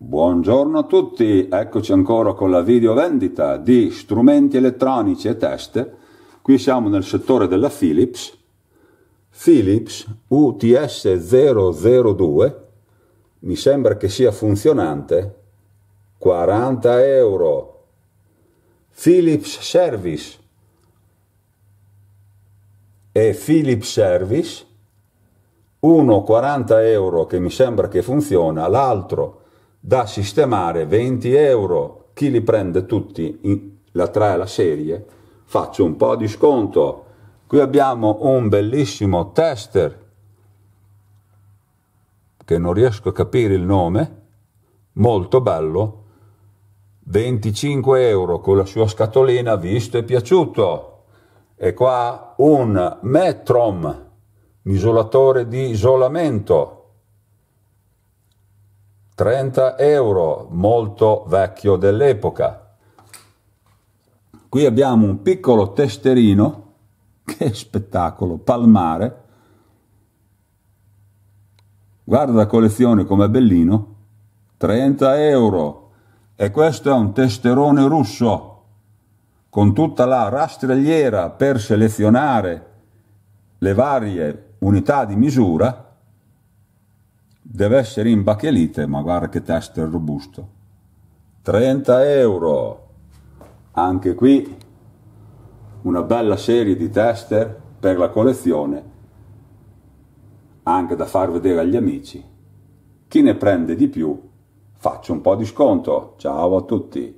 Buongiorno a tutti, eccoci ancora con la video vendita di strumenti elettronici e test. Qui siamo nel settore della Philips, Philips UTS002, mi sembra che sia funzionante, 40 euro. Philips Service e Philips Service, uno 40 euro che mi sembra che funziona, l'altro da sistemare 20 euro, chi li prende tutti, in, la 3 la serie, faccio un po' di sconto. Qui abbiamo un bellissimo tester, che non riesco a capire il nome, molto bello, 25 euro con la sua scatolina, visto e piaciuto. E qua un Metrom, misuratore di isolamento, 30 euro, molto vecchio dell'epoca. Qui abbiamo un piccolo testerino, che spettacolo, palmare. Guarda la collezione com'è bellino, 30 euro. E questo è un testerone russo, con tutta la rastrelliera per selezionare le varie unità di misura Deve essere in bachelite, ma guarda che tester robusto. 30 euro. Anche qui una bella serie di tester per la collezione, anche da far vedere agli amici. Chi ne prende di più, faccio un po' di sconto. Ciao a tutti.